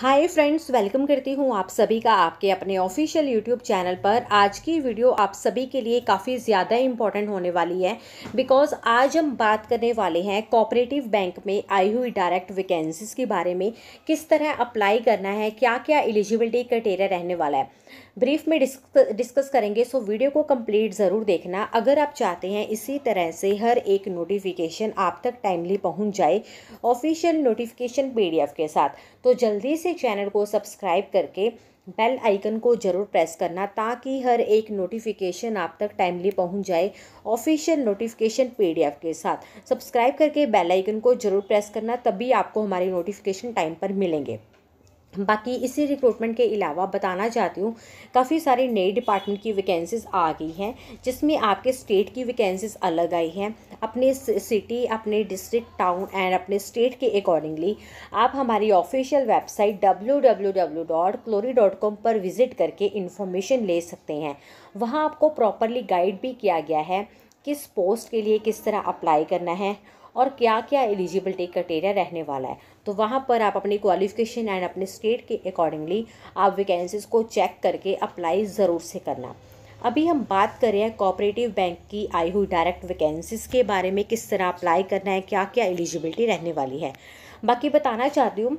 hi friends welcome करती हूँ आप सभी का आपके अपने ऑफिशियल यूट्यूब चैनल पर आज की वीडियो आप सभी के लिए काफ़ी ज़्यादा इम्पॉर्टेंट होने वाली है बिकॉज़ आज हम बात करने वाले हैं कोऑपरेटिव बैंक में आई हुई डायरेक्ट वैकेंसीज़ के बारे में किस तरह अप्लाई करना है क्या क्या एलिजिबिलिटी क्राइटेरिया रहने वाला है ब्रीफ में डिस्क, डिस्कस करेंगे सो वीडियो को कम्प्लीट ज़रूर देखना अगर आप चाहते हैं इसी तरह से हर एक नोटिफिकेशन आप तक टाइमली पहुँच जाए ऑफिशियल नोटिफिकेशन पी के साथ तो जल्दी से से चैनल को सब्सक्राइब करके बेल आइकन को ज़रूर प्रेस करना ताकि हर एक नोटिफिकेशन आप तक टाइमली पहुंच जाए ऑफिशियल नोटिफिकेशन पीडीएफ के साथ सब्सक्राइब करके बेल आइकन को ज़रूर प्रेस करना तभी आपको हमारे नोटिफिकेशन टाइम पर मिलेंगे बाकी इसी रिक्रूटमेंट के अलावा बताना चाहती हूँ काफ़ी सारी नई डिपार्टमेंट की वैकेंसीज़ आ गई हैं जिसमें आपके स्टेट की वैकेंसीज़ अलग आई हैं अपने सिटी अपने डिस्ट्रिक्ट टाउन एंड अपने स्टेट के अकॉर्डिंगली आप हमारी ऑफिशियल वेबसाइट www.clory.com पर विज़िट करके इन्फॉर्मेशन ले सकते हैं वहाँ आपको प्रॉपरली गाइड भी किया गया है किस पोस्ट के लिए किस तरह अप्लाई करना है और क्या क्या एलिजिबिलिटी क्राइटेरिया रहने वाला है तो वहाँ पर आप अपनी क्वालिफिकेशन एंड अपने स्टेट के अकॉर्डिंगली आप वैकेंसीज को चेक करके अप्लाई ज़रूर से करना अभी हम बात कर रहे हैं कोऑपरेटिव बैंक की आई हुई डायरेक्ट वैकेंसीज़ के बारे में किस तरह अप्लाई करना है क्या क्या एलिजिबिलिटी रहने वाली है बाकी बताना चाहती हूँ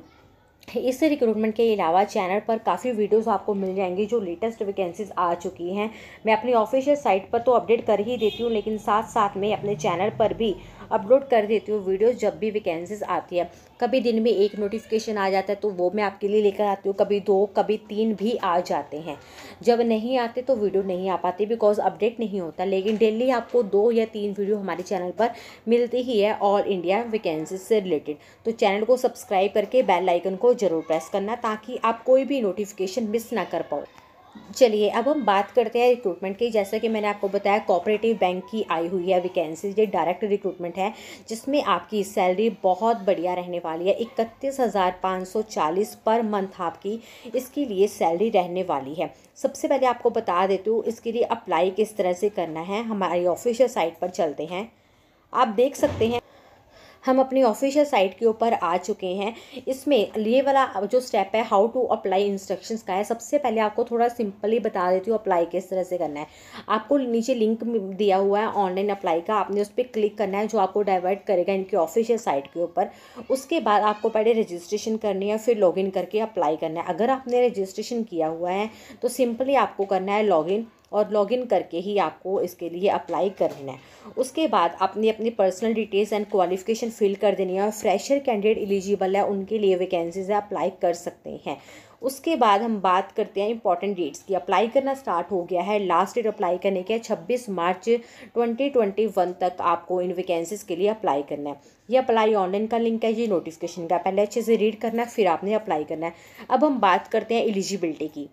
इस रिक्रूटमेंट के अलावा चैनल पर काफ़ी वीडियोस आपको मिल जाएंगी जो लेटेस्ट वैकेंसीज आ चुकी हैं मैं अपनी ऑफिशियल साइट पर तो अपडेट कर ही देती हूँ लेकिन साथ साथ में अपने चैनल पर भी अपलोड कर देती हूँ वीडियोस जब भी वैकेंसीज आती है कभी दिन में एक नोटिफिकेशन आ जाता है तो वो मैं आपके लिए लेकर आती हूँ कभी दो कभी तीन भी आ जाते हैं जब नहीं आते तो वीडियो नहीं आ पाती बिकॉज अपडेट नहीं होता लेकिन डेली आपको दो या तीन वीडियो हमारे चैनल पर मिलती ही है ऑल इंडिया वैकेंसी से रिलेटेड तो चैनल को सब्सक्राइब करके बेल आइकन को जरूर प्रेस करना ताकि आप कोई भी नोटिफिकेशन मिस ना कर पाओ चलिए अब हम बात करते हैं रिक्रूटमेंट की जैसा कि मैंने आपको बताया कोऑपरेटिव बैंक की आई हुई है वैकेंसी ये डायरेक्ट रिक्रूटमेंट है जिसमें आपकी सैलरी बहुत बढ़िया रहने वाली है इकतीस हज़ार पाँच सौ चालीस पर मंथ आपकी इसके लिए सैलरी रहने वाली है सबसे पहले आपको बता देती हूँ इसके लिए अप्लाई किस तरह से करना है हमारी ऑफिशियल साइट पर चलते हैं आप देख सकते हैं हम अपनी ऑफिशियल साइट के ऊपर आ चुके हैं इसमें ये वाला जो स्टेप है हाउ टू अप्लाई इंस्ट्रक्शन का है सबसे पहले आपको थोड़ा सिंपली बता देती हूँ अप्लाई किस तरह से करना है आपको नीचे लिंक दिया हुआ है ऑनलाइन अप्लाई का आपने उस पर क्लिक करना है जो आपको डाइवर्ट करेगा इनकी ऑफिशियल साइट के ऊपर उसके बाद आपको पहले रजिस्ट्रेशन करनी है फिर लॉगिन करके अप्लाई करना है अगर आपने रजिस्ट्रेशन किया हुआ है तो सिंपली आपको करना है लॉग और लॉगिन करके ही आपको इसके लिए अप्लाई करना है उसके बाद आपने अपनी personal details and qualification fill कर देनी है और फ्रेशर कैंडिडेट एलिजिबल है उनके लिए वैकेंसीज अप्लाई कर सकते हैं उसके बाद हम बात करते हैं इंपॉर्टेंट डेट्स की अप्लाई करना स्टार्ट हो गया है लास्ट डेट अप्लाई करने के 26 मार्च 2021 तक आपको इन वैकेंसीज़ के लिए अप्लाई करना है ये अप्लाई ऑनलाइन का लिंक है ये नोटिफिकेशन का पहले अच्छे से रीड करना है फिर आपने अप्लाई करना है अब हम बात करते हैं एलिजिबिलिटी की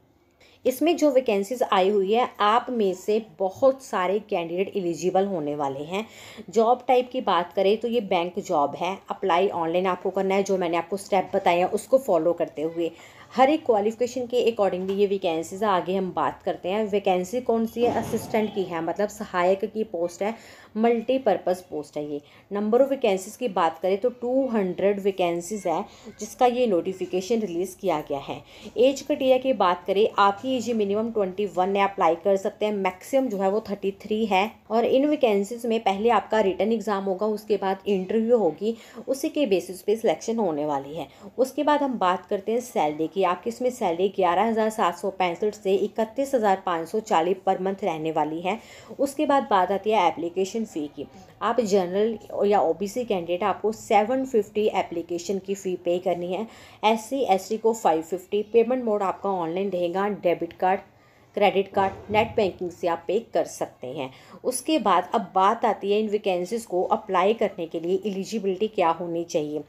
इसमें जो वैकेंसीज़ आई हुई है आप में से बहुत सारे कैंडिडेट एलिजिबल होने वाले हैं जॉब टाइप की बात करें तो ये बैंक जॉब है अप्लाई ऑनलाइन आपको करना है जो मैंने आपको स्टेप बताया उसको फॉलो करते हुए हर एक क्वालिफिकेशन के अकॉर्डिंगली ये वैकेंसीज आगे हम बात करते हैं वैकेंसी कौन सी है असिस्टेंट की है मतलब सहायक की पोस्ट है मल्टीपर्पज़ पोस्ट है ये नंबर ऑफ़ वैकेंसीज़ की बात करें तो टू हंड्रेड वैकेंसीज़ है जिसका ये नोटिफिकेशन रिलीज़ किया गया है एज कटिया की बात करें आपकी एज मिनिमम ट्वेंटी वन है अप्लाई कर सकते हैं मैक्सिमम जो है वो थर्टी थ्री है और इन वैकेंसीज में पहले आपका रिटर्न एग्ज़ाम होगा उसके बाद इंटरव्यू होगी उसी के बेसिस पे सिलेक्शन होने वाली है उसके बाद हम बात करते हैं सैलरी की की आकिस में सैलरी ग्यारह हज़ार सात सौ पैंसठ से इकतीस हज़ार पाँच सौ पर मंथ रहने वाली है उसके बाद बात आती है एप्लीकेशन फ़ी की आप जनरल या ओ कैंडिडेट आपको सेवन फिफ्टी एप्लीकेशन की फ़ी पे करनी है एस सी को फाइव फिफ्टी पेमेंट मोड आपका ऑनलाइन रहेगा debit card credit card net banking से आप पे कर सकते हैं उसके बाद अब बात आती है इन वैकेंसीज़ को अप्लाई करने के लिए एलिजिबिलिटी क्या होनी चाहिए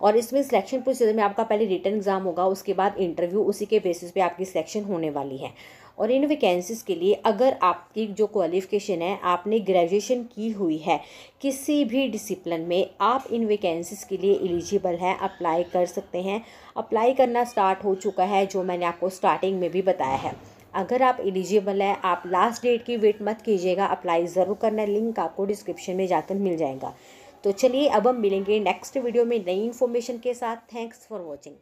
और इसमें सिलेक्शन प्रोसीजर में आपका पहले रिटर्न एग्ज़ाम होगा उसके बाद इंटरव्यू उसी के बेसिस पे आपकी सिलेक्शन होने वाली है और इन वैकेंसीज़ के लिए अगर आपकी जो क्वालिफ़िकेशन है आपने ग्रेजुएशन की हुई है किसी भी डिसिप्लिन में आप इन वैकेंसीज़ के लिए एलिजिबल हैं अप्लाई कर सकते हैं अप्लाई करना स्टार्ट हो चुका है जो मैंने आपको स्टार्टिंग में भी बताया है अगर आप एलिजिबल हैं आप लास्ट डेट की वेट मत कीजिएगा अप्लाई ज़रूर करना लिंक आपको डिस्क्रिप्शन में जाकर मिल जाएगा तो चलिए अब हम मिलेंगे नेक्स्ट वीडियो में नई इन्फॉर्मेशन के साथ थैंक्स फॉर वॉचिंग